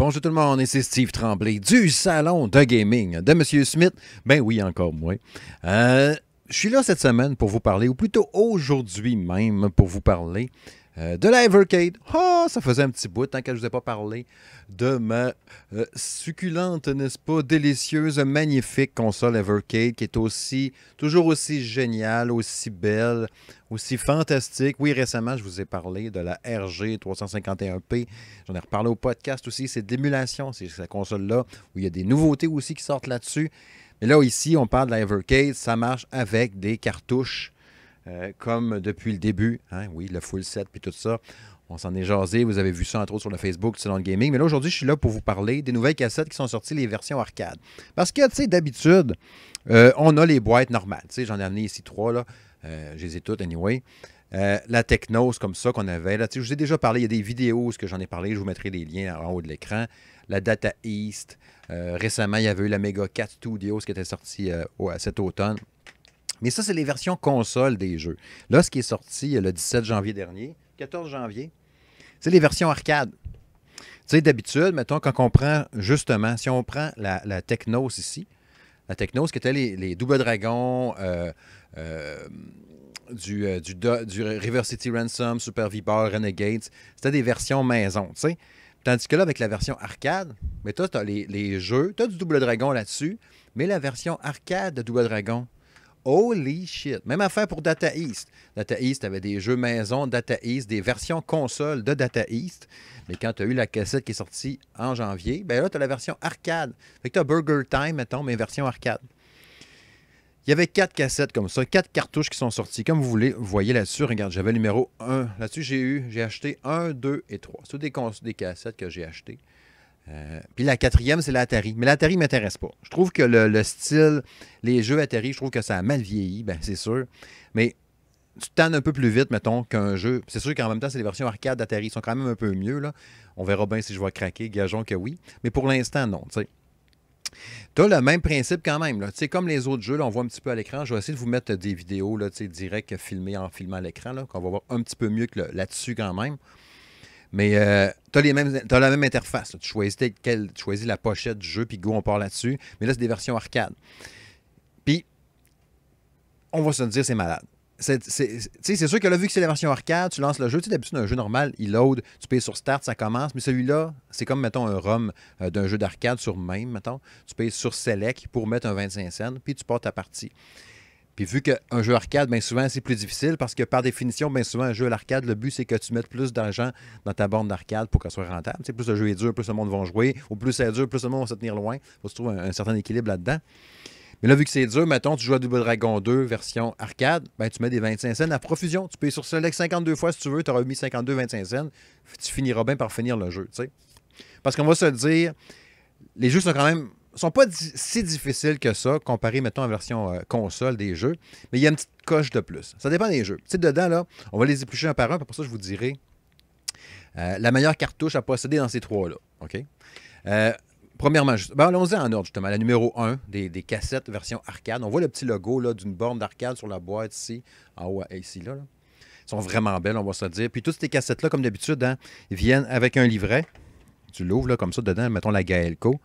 Bonjour tout le monde, ici Steve Tremblay du salon de gaming de Monsieur Smith. Ben oui, encore moi. Euh, je suis là cette semaine pour vous parler, ou plutôt aujourd'hui même pour vous parler euh, de la Evercade. Oh, ça faisait un petit bout tant hein, que je ne vous ai pas parlé de ma euh, succulente, n'est-ce pas, délicieuse, magnifique console Evercade qui est aussi, toujours aussi géniale, aussi belle, aussi fantastique. Oui, récemment, je vous ai parlé de la RG 351P. J'en ai reparlé au podcast aussi. C'est d'émulation l'émulation, c'est cette console-là où il y a des nouveautés aussi qui sortent là-dessus. Mais là, ici, on parle de la Evercade. Ça marche avec des cartouches euh, comme depuis le début. Hein, oui, le full set, puis tout ça. On s'en est jasé. Vous avez vu ça, entre autres, sur le Facebook selon Salon Gaming. Mais là, aujourd'hui, je suis là pour vous parler des nouvelles cassettes qui sont sorties, les versions arcade. Parce que, tu sais, d'habitude, euh, on a les boîtes normales. Tu sais, j'en ai amené ici trois, là. j'ai euh, je les ai toutes, anyway. la Technos comme ça qu'on avait. Là, je vous ai déjà parlé, il y a des vidéos, ce que j'en ai parlé, je vous mettrai les liens en haut de l'écran. La Data East. récemment, il y avait eu la Mega 4 Studios qui était sortie cet automne. Mais ça, c'est les versions console des jeux. Là, ce qui est sorti euh, le 17 janvier dernier, 14 janvier, c'est les versions arcade. Tu sais, d'habitude, mettons, quand on prend, justement, si on prend la, Technos ici, la Technos, qui était les, Double Dragons, euh, euh, du, du, River City Ransom, Super Viper, Renegades, c'était des versions maison, tu sais. Tandis que là, avec la version arcade, mais toi, tu as les, les jeux, tu as du Double Dragon là-dessus, mais la version arcade de Double Dragon, Holy shit! Même affaire pour Data East. Data East avait des jeux maison, Data East, des versions console de Data East. Mais quand tu as eu la cassette qui est sortie en janvier, ben là, tu as la version arcade. Fait que tu as Burger Time, mettons, mais version arcade. Il y avait quatre cassettes comme ça, quatre cartouches qui sont sorties. Comme vous voulez, vous voyez là-dessus, regarde, j'avais le numéro 1. Là-dessus, j'ai eu, j'ai acheté 1, 2 et 3. C'est des, des cassettes que j'ai achetées. Euh, puis la quatrième, c'est l'Atari. Mais l'Atari ne m'intéresse pas. Je trouve que le, style, les jeux Atari, je trouve que ça a mal vieilli, ben, c'est sûr. Mais tu tannes un peu plus vite, mettons, qu'un jeu. C'est sûr qu'en même temps, c'est les versions arcade d'Atari. Ils sont quand même un peu mieux. Là. On verra bien si je vais craquer. Gageons que oui. Mais pour l'instant, non. Tu as le même principe quand même. Comme les autres jeux, on voit un petit peu à l'écran. Je vais essayer de vous mettre des vidéos là, direct filmées en filmant à l'écran, qu'on va voir un petit peu mieux que là-dessus quand même. Mais euh, tu as, la même interface. Tu, choisis la pochette du jeu, puis go, on part là-dessus. Mais là, c'est des versions arcade. Puis, on va se dire, c'est malade. C'est sûr que là, vu que c'est la version arcade, tu lances le jeu. Tu sais, d'habitude, un jeu normal, il load, tu payes sur Start, ça commence. Mais celui-là, c'est comme, mettons, un ROM euh, d'un jeu d'arcade sur même, mettons. Tu payes sur Select pour mettre un 25 cents, puis tu portes ta partie. Puis vu qu'un jeu arcade, bien souvent, c'est plus difficile parce que par définition, bien souvent, un jeu à l'arcade, le but, c'est que tu mettes plus d'argent dans ta borne d'arcade pour qu'elle soit rentable. C'est plus le jeu est dur, plus le monde va jouer. Ou plus c'est dur, plus le monde va se tenir loin. Il faut se trouver un, certain équilibre là-dedans. Mais là, vu que c'est dur, mettons, tu joues à Double Dragon 2 version arcade, ben, tu mets des 25 cents à profusion. Tu payes sur Select 52 fois si tu veux, tu auras mis 52, 25 cents. Tu finiras bien par finir le jeu, tu Parce qu'on va se dire, les jeux sont quand même sont pas si difficiles que ça, comparé, mettons, à la version euh, console des jeux, mais il y a une petite coche de plus. Ça dépend des jeux. Tu sais, dedans, là, on va les éplucher un par un, puis pour ça, je vous dirai euh, la meilleure cartouche à posséder dans ces trois-là. OK? Euh, premièrement, ben, allons-y en ordre, justement. La numéro 1 des, cassettes version arcade. On voit le petit logo là, d'une borne d'arcade sur la boîte ici, en haut, ici, là. Ils sont vraiment belles, on va se dire. Puis toutes ces cassettes-là, comme d'habitude, hein, viennent avec un livret. Tu l'ouvres, là, comme ça, dedans, mettons la Gaelco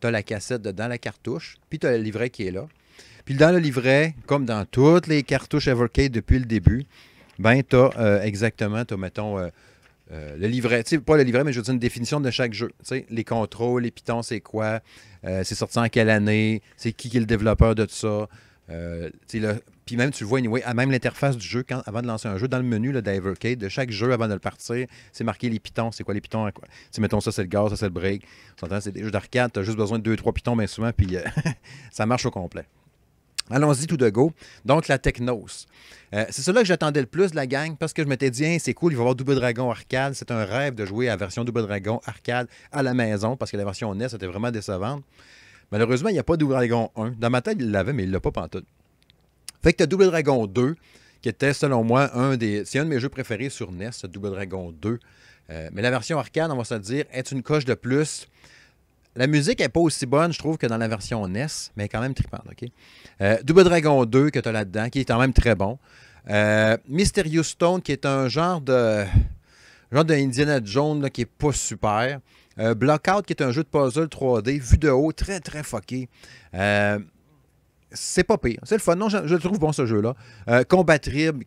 tu as la cassette dedans, la cartouche, puis tu as le livret qui est là. Puis dans le livret, comme dans toutes les cartouches Evercade depuis le début, ben tu as euh, exactement, tu mettons, euh, euh, le livret, tu sais, pas le livret, mais je veux dire une définition de chaque jeu. Tu sais, les contrôles, les pitons, c'est quoi, c'est sorti en quelle année, c'est qui qui est le développeur de tout ça. tu puis même, tu vois, à même l'interface du jeu, avant de lancer un jeu, dans le menu le Divercade, de chaque jeu, avant de le partir, c'est marqué les pitons. C'est quoi les pitons? c'est mettons ça, c'est le gaz, ça, c'est le break. C'est des jeux d'arcade, tu as juste besoin de 2-3 pitons bien souvent, puis euh, ça marche au complet. Allons-y tout de go. Donc, la Technos. Euh, c'est cela que j'attendais le plus de la gang parce que je m'étais dit, hein, c'est cool, il va y avoir Double Dragon arcade. C'est un rêve de jouer à la version Double Dragon arcade à la maison parce que la version NES était vraiment décevante. Malheureusement, il n'y a pas Double Dragon 1. Dans ma tête, il l'avait, mais il ne l'a pas pantoute. Fait que tu as Double Dragon 2, qui était, selon moi, un des. C'est un de mes jeux préférés sur NES, Double Dragon 2. Euh, mais la version arcade, on va se dire, est une coche de plus. La musique n'est pas aussi bonne, je trouve, que dans la version NES, mais elle est quand même trippante, OK? Euh, Double Dragon 2 que tu as là-dedans, qui est quand même très bon. Euh, Mysterious Stone, qui est un genre de. Genre de Indiana Jones qui n'est pas super. Blockout, qui est un jeu de puzzle 3D, vu de haut, très très fucké c'est pas pire. C'est le fun. Non, je, le trouve bon, ce jeu-là. Euh,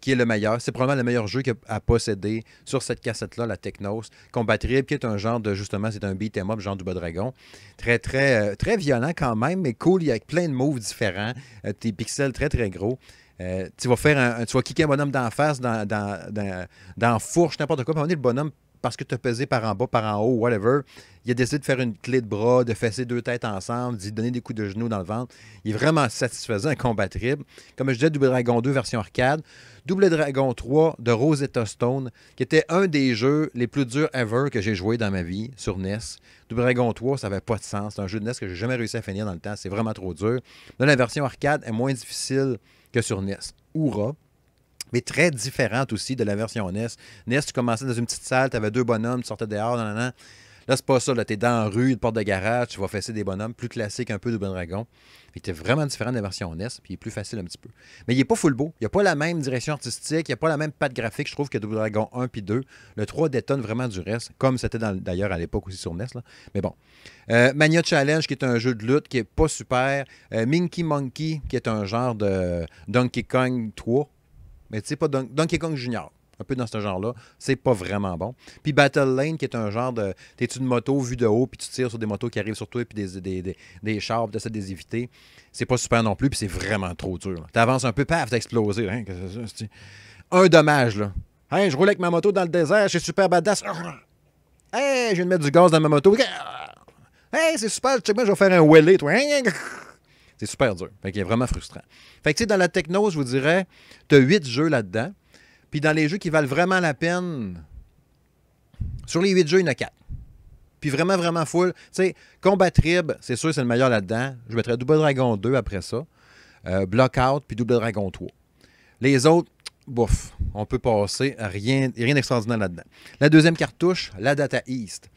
qui est le meilleur. C'est probablement le meilleur jeu à posséder sur cette cassette-là, la Technos. combatrib qui est un genre de, justement, c'est un beat em up, genre du bas dragon. Très, très, euh, très violent quand même, mais cool. Il y a plein de moves différents. Euh, tes pixels très, très gros. Euh, tu vas faire un, tu vas kicker un bonhomme d'en face, dans, dans, dans, fourche, n'importe quoi. Puis, le bonhomme parce que tu as pesé par en bas, par en haut, whatever, il a décidé de faire une clé de bras, de fesser deux têtes ensemble, d'y donner des coups de genoux dans le ventre. Il est vraiment satisfaisant, incompatible. Comme je disais, Double Dragon 2 version arcade. Double Dragon 3 de Rosetta Stone, qui était un des jeux les plus durs ever que j'ai joué dans ma vie sur NES. Double Dragon 3, ça n'avait pas de sens. C'est un jeu de NES que j'ai jamais réussi à finir dans le temps. C'est vraiment trop dur. Là, la version arcade est moins difficile que sur NES. OURA! mais très différente aussi de la version NES. NES, tu commençais dans une petite salle, tu avais deux bonhommes, tu sortais dehors, nan, nan, nan. Là, c'est pas ça. Là, t'es dans la rue, porte de garage, tu vas fesser des bonhommes, plus classique un peu Double Dragon. Il était vraiment différent de la version NES, puis il est plus facile un petit peu. Mais il est pas full beau. Il n'y a pas la même direction artistique, il n'y a pas la même patte graphique, je trouve, que Double Dragon 1 puis 2. Le 3 détonne vraiment du reste, comme c'était d'ailleurs à l'époque aussi sur NES. Là. Mais bon. Euh, Mania Challenge, qui est un jeu de lutte qui n'est pas super. Euh, Minky Monkey, qui est un genre de Donkey Kong 3 mais tu sais, pas donc Donkey Kong Junior. Un peu dans ce genre-là. C'est pas vraiment bon. Puis Battle Lane, qui est un genre de. T'es une moto vue de haut, puis tu tires sur des motos qui arrivent sur toi, puis des, des, des, chars, t'essaies de les éviter. C'est pas super non plus, puis c'est vraiment trop dur. T'avances un peu, paf, t'as explosé. Hein? un dommage, là. Hey, je roule avec ma moto dans le désert, je super badass. Hey, je viens de mettre du gaz dans ma moto. Hey, c'est super, check moi, je vais faire un wheelie, toi. C'est super dur. Fait qu'il est vraiment frustrant. Fait que, tu dans la techno, je vous dirais, tu as 8 jeux là-dedans. Puis dans les jeux qui valent vraiment la peine, sur les huit jeux, il y en a 4. Puis vraiment, vraiment full. Tu sais, Combat Trib, c'est sûr, c'est le meilleur là-dedans. Je mettrais Double Dragon 2 après ça. Euh, Blockout, puis Double Dragon 3. Les autres, bouf, on peut passer. Rien, rien d'extraordinaire là-dedans. La deuxième cartouche, la Data East.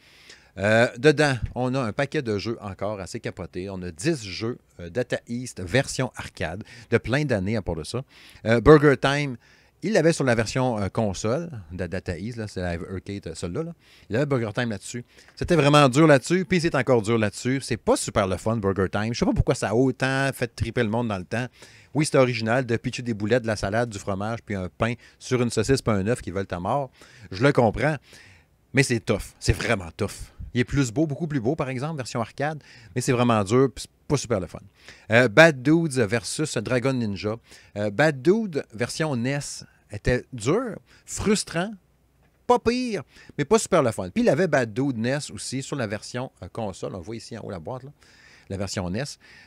Euh, dedans, on a un paquet de jeux encore assez capotés. On a 10 jeux euh, Data East version arcade de plein d'années à part de ça. Euh, Burger Time, il l'avait sur la version console de Data East, c'est la Arcade, celle-là. Il avait Burger Time là-dessus. C'était vraiment dur là-dessus, puis c'est encore dur là-dessus. C'est pas super le fun, Burger Time. Je sais pas pourquoi ça a autant fait triper le monde dans le temps. Oui, c'est original de pitcher des boulettes, de la salade, du fromage, puis un pain sur une saucisse, puis un œuf qui veulent ta mort. Je le comprends, mais c'est tough. C'est vraiment tough. Il est plus beau, beaucoup plus beau, par exemple, version arcade, mais c'est vraiment dur, puis pas super le fun. Euh, Bad Dudes versus Dragon Ninja. Euh, Bad Dude version NES était dur, frustrant, pas pire, mais pas super le fun. Puis il avait Bad Dude NES aussi sur la version euh, console. On voit ici en haut la boîte, la version NES.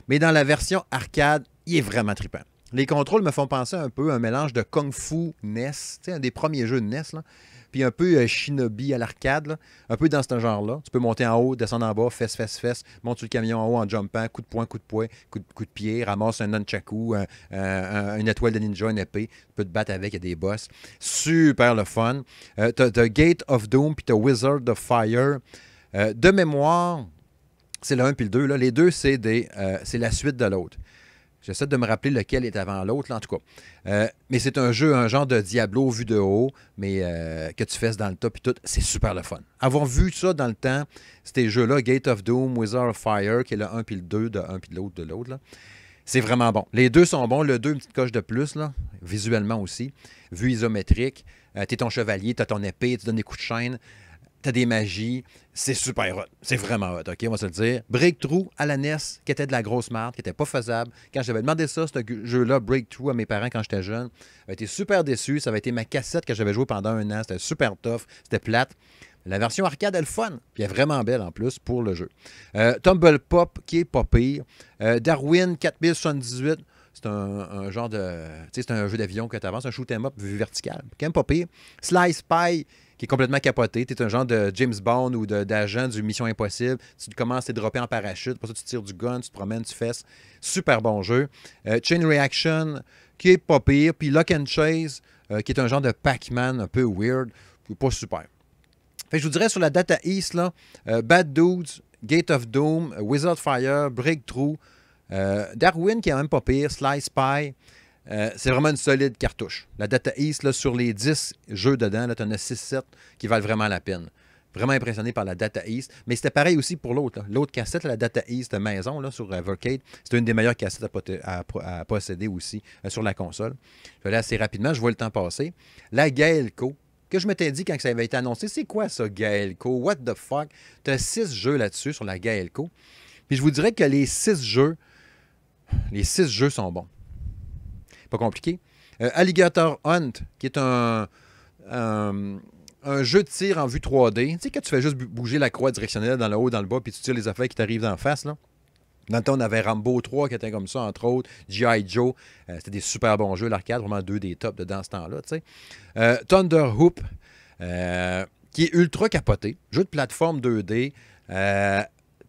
Mais dans la version arcade, il est vraiment trippant. Les contrôles me font penser un peu à un mélange de Kung Fu NES, un des premiers jeux de NES, là. puis un peu euh, Shinobi à l'arcade, un peu dans ce genre-là. Tu peux monter en haut, descendre en bas, fesse, fesse, fesse, monte sur le camion en haut en jumpant, coup de poing, coup de poing, coup de, coup de pied, ramasse un nunchaku, une étoile de ninja, une épée, tu peux te battre avec, il des boss. Super le fun. Euh, tu Gate of Doom, puis tu Wizard of Fire. Euh, de mémoire, c'est le 1 puis le 2. Là. Les deux, c'est la suite de l'autre. J'essaie de me rappeler lequel est avant l'autre, en tout cas. Euh, mais c'est un jeu, un genre de Diablo vu de haut, mais euh, que tu fasses dans le top et tout, c'est super le fun. Avoir vu ça dans le temps, ces jeux-là, Gate of Doom, Wizard of Fire, qui est le 1 puis le 2, de un puis l'autre de l'autre, c'est vraiment bon. Les deux sont bons. Le deux, une petite coche de plus, là, visuellement aussi, vue isométrique. Euh, tu es ton chevalier, tu as ton épée, tu donnes des coups de chaîne t'as des magies, c'est super hot. C'est vraiment hot, OK? On va se le dire. Breakthrough à la NES, qui était de la grosse marque qui était pas faisable. Quand j'avais demandé ça, ce jeu-là, Breakthrough, à mes parents quand j'étais jeune, j'avais été super déçu. Ça avait été ma cassette que j'avais joué pendant un an. C'était super tough, c'était plate. La version arcade, elle fun, puis elle est vraiment belle en plus pour le jeu. Euh, Tumble Pop, qui est pas pire. Euh, Darwin 4078, c'est un, genre de. Tu sais, c'est un jeu d'avion que tu avances, un shoot 'em up vu vertical, quand même pas pire. Slice Pie, qui est complètement capoté. Tu es un genre de James Bond ou d'agent du Mission Impossible. Tu commences à dropper en parachute. Pour ça, tu tires du gun, tu te promènes, tu fesses. Super bon jeu. Euh, Chain Reaction, qui est pas pire. Puis Lock and Chase, euh, qui est un genre de Pac-Man un peu weird. Pas super. je vous dirais sur la Data East, là, euh, Bad Dudes, Gate of Doom, Wizard Fire, Breakthrough, Darwin qui est même pas pire, Slice Pie. Euh, c'est vraiment une solide cartouche. La Data East, sur les 10 jeux dedans, tu en as 6-7 qui valent vraiment la peine. Vraiment impressionné par la Data East. Mais c'était pareil aussi pour l'autre. L'autre cassette, la Data East maison là, sur Evercade, c'était une des meilleures cassettes à, posséder aussi euh, sur la console. Je vais aller assez rapidement, je vois le temps passer. La Gaelco, que je m'étais dit quand ça avait été annoncé, c'est quoi ça, Gaelco? What the fuck? Tu as 6 jeux là-dessus sur la Gaelco. Puis je vous dirais que les 6 jeux, les 6 jeux sont bons pas compliqué. Euh, Alligator Hunt, qui est un, jeu de tir en vue 3D. Tu sais, quand tu fais juste bouger la croix directionnelle dans le haut, dans le bas, puis tu tires les affaires qui t'arrivent d'en face, là. Dans le temps, on avait Rambo 3 qui était comme ça, entre autres, G.I. Joe. Euh, c'était des super bons jeux, l'arcade, vraiment deux des tops de dans ce temps-là. Euh, Thunder Hoop, qui est ultra capoté, jeu de plateforme 2D,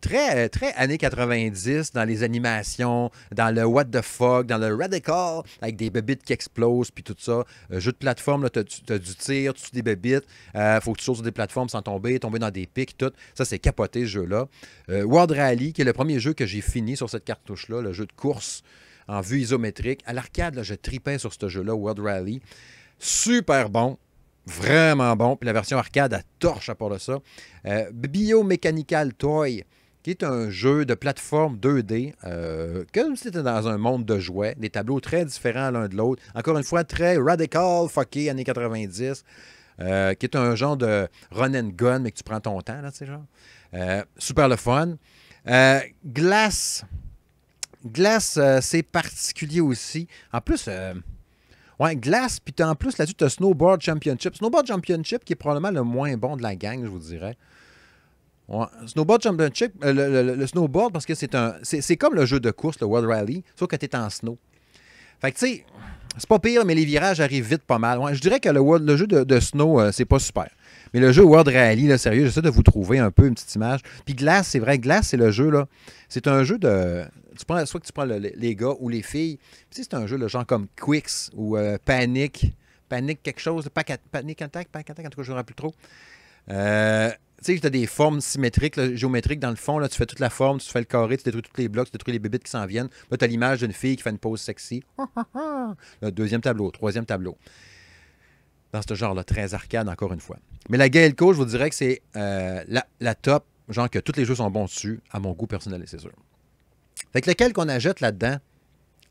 très, très années 90 dans les animations, dans le What the fuck, dans le Radical, avec des bébites qui explosent, puis tout ça. Euh, jeu de plateforme, tu as, du tir, tu des bébites, euh, faut que tu sautes sur des plateformes sans tomber, tomber dans des pics, tout. Ça, c'est capoté, ce jeu-là. Euh, World Rally, qui est le premier jeu que j'ai fini sur cette cartouche-là, le jeu de course en vue isométrique. À l'arcade, je tripais sur ce jeu-là, World Rally. Super bon vraiment bon. Puis la version arcade à torche à part de ça. Bio Biomechanical Toy, qui est un jeu de plateforme 2D, euh, comme si c'était dans un monde de jouets, des tableaux très différents l'un de l'autre. Encore une fois, très radical, fucké, années 90, euh, qui est un genre de run and gun, mais que tu prends ton temps, là, tu genre. Euh, super le fun. Glace. Glace, c'est particulier aussi. En plus, Ouais, glace, puis en plus, là-dessus, tu as Snowboard Championship. Snowboard Championship qui est probablement le moins bon de la gang, je vous dirais. Snowboard Championship, euh, le, snowboard, parce que c'est un. C'est comme le jeu de course, le World Rally, sauf que tu es en snow. Fait que tu sais, c'est pas pire, mais les virages arrivent vite pas mal. je dirais que le, le jeu de, snow, euh, c'est pas super. Mais le jeu World Rally, là, sérieux, j'essaie de vous trouver un peu une petite image. Puis Glace, c'est vrai, Glace, c'est le jeu, là. C'est un jeu de. Tu prends, soit que tu prends les gars ou les filles. sais, c'est un jeu, le genre comme Quicks ou panique euh, Panic. Panic quelque chose, Panic Attack, en tout cas, je ne plus trop. Euh, tu sais, as des formes symétriques, géométriques dans le fond. Là, tu fais toute la forme, tu fais le carré, tu détruis tous les blocs, tu détruis les bébés qui s'en viennent. Là, tu as l'image d'une fille qui fait une pose sexy. le deuxième tableau, troisième tableau. Dans ce genre-là, très arcade, encore une fois. Mais la Gaelco, je vous dirais que c'est euh, la, top, genre que tous les jeux sont bons dessus, à mon goût personnel, c'est sûr. Fait que lequel qu'on ajoute là-dedans,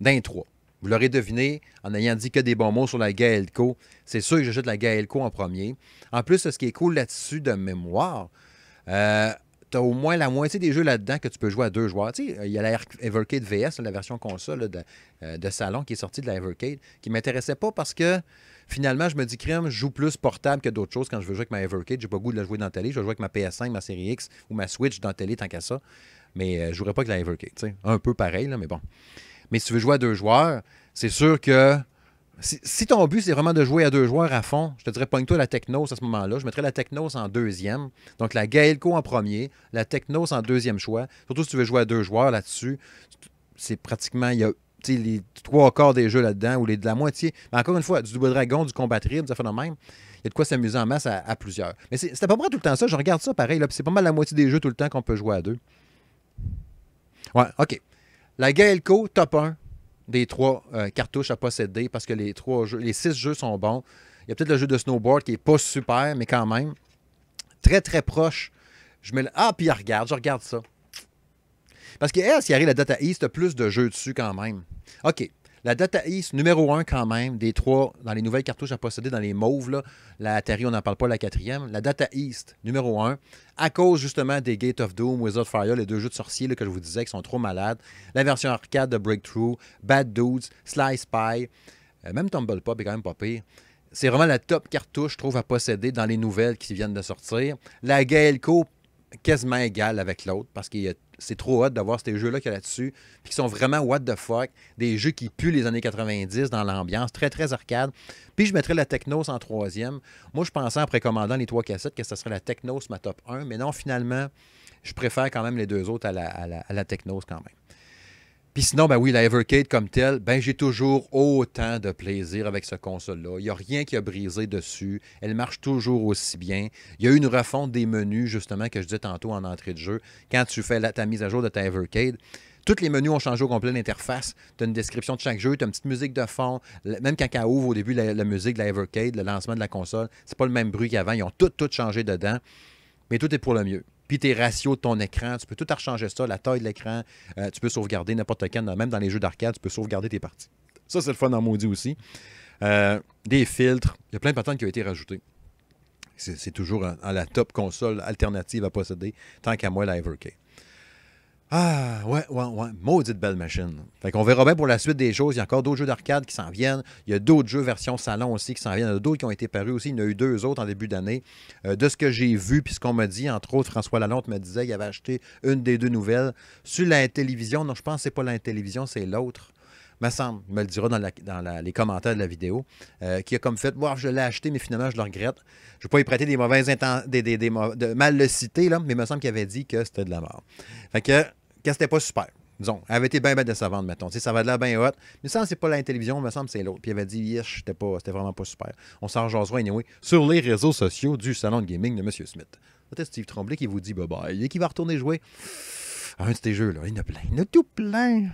d'un trois. Vous l'aurez deviné en n'ayant dit que des bons mots sur la Gaelco. C'est sûr que j'achète la Gaelco en premier. En plus, ce qui est cool là-dessus de mémoire, euh, t'as tu as au moins la moitié des jeux là-dedans que tu peux jouer à deux joueurs. il y a la Evercade VS, la version console euh, de, salon qui est sortie de la Evercade, qui ne m'intéressait pas parce que finalement, je me dis, crème, je joue plus portable que d'autres choses quand je veux jouer avec ma Evercade. J'ai pas le goût de la jouer dans la télé. Je vais jouer avec ma PS5, ma série X ou ma Switch dans la télé tant qu'à ça. Mais euh, je ne pas avec la Evercade. Un peu pareil, mais bon. Mais si tu veux jouer à deux joueurs, c'est sûr que si, ton but, c'est vraiment de jouer à deux joueurs à fond, je te dirais, pogne-toi la Technos à ce moment-là. Je mettrais la Technos en deuxième. Donc, la Gaelco en premier, la Technos en deuxième choix. Surtout si tu veux jouer à deux joueurs là-dessus, c'est pratiquement. Il y a les trois quarts des jeux là-dedans ou les, de la moitié. Mais encore une fois, du Double Dragon, du Combat Tribe, ça fait de même. Il y a de quoi s'amuser en masse à, plusieurs. Mais c'est à pas près tout le temps ça. Je regarde ça pareil. C'est pas mal la moitié des jeux tout le temps qu'on peut jouer à deux. Ouais, OK. La Gaelco, top 1 des trois euh, cartouches à posséder parce que les trois jeux, les six jeux sont bons. Il y a peut-être le jeu de snowboard qui n'est pas super, mais quand même. Très, très proche. Je mets le... Ah, puis regarde, je regarde ça. Parce que, elle, si arrive la Data East, plus de jeux dessus quand même. OK. La Data East, numéro un quand même, des trois, dans les nouvelles cartouches à posséder, dans les mauves, là, la Atari, on n'en parle pas, la quatrième. La Data East, numéro un, à cause justement des Gate of Doom, Wizard Fire, les deux jeux de sorciers là, que je vous disais qui sont trop malades. La version arcade de Breakthrough, Bad Dudes, Slice Spy, euh, même Tumble Pop est quand même pas pire. C'est vraiment la top cartouche, je trouve, à posséder dans les nouvelles qui viennent de sortir. La Gaelco, quasiment égal avec l'autre parce que c'est trop hot d'avoir ces jeux-là qu'il y a là-dessus, qui sont vraiment what the fuck, des jeux qui puent les années 90 dans l'ambiance, très, très arcade. Puis je mettrais la Technos en troisième. Moi, je pensais en précommandant les trois cassettes que ce serait la Technos ma top 1, mais non, finalement, je préfère quand même les deux autres à la, à à la Technos quand même. Puis sinon, ben oui, la Evercade comme telle, ben j'ai toujours autant de plaisir avec ce console-là. Il n'y a rien qui a brisé dessus. Elle marche toujours aussi bien. Il y a eu une refonte des menus, justement, que je disais tantôt en entrée de jeu. Quand tu fais la, ta mise à jour de ta Evercade, tous les menus ont changé au complet l'interface. Tu as une description de chaque jeu, tu as une petite musique de fond. Même quand tu ouvre au début la, musique de la Evercade, le lancement de la console, c'est pas le même bruit qu'avant. Ils ont tout, tout changé dedans. Mais tout est pour le mieux puis tes ratios de ton écran. Tu peux tout changer ça, la taille de l'écran. Euh, tu peux sauvegarder n'importe quand, même dans les jeux d'arcade, tu peux sauvegarder tes parties. Ça, c'est le fun en maudit aussi. Euh, des filtres. Il y a plein de patentes qui ont été rajoutés. C'est toujours à la top console alternative à posséder, tant qu'à moi, la ah, ouais, ouais, ouais. Maudite belle machine. Fait qu'on verra bien pour la suite des choses. Il y a encore d'autres jeux d'arcade qui s'en viennent. Il y a d'autres jeux version salon aussi qui s'en viennent. Il y en a d'autres qui ont été parus aussi. Il y en a eu deux autres en début d'année. Euh, de ce que j'ai vu, puis ce qu'on m'a dit, entre autres, François Lalonde me disait qu'il avait acheté une des deux nouvelles sur la télévision. Non, je pense que c'est pas la télévision, c'est l'autre. Me semble, il me le dira dans, les commentaires de la vidéo, euh, qui a comme fait, moi, je l'ai acheté, mais finalement, je le regrette. Je ne vais pas lui prêter des mauvaises intentions, des, des, de mal le citer, là, mais il me semble qu'il avait dit que c'était de la mort. Fait que, que c'était pas super. Disons, elle avait été bien, bien décevante, mettons. Tu ça va de la bien haute. Mais ça, c'est pas la télévision, il me semble, c'est l'autre. Puis elle avait dit, yes, c'était vraiment pas super. On s'en rejoindra anyway sur les réseaux sociaux du salon de gaming de M. Smith. C'était Steve Tremblay qui vous dit bye bye et qui va retourner jouer à un de ces jeux-là. Il en a plein. Il en a tout plein.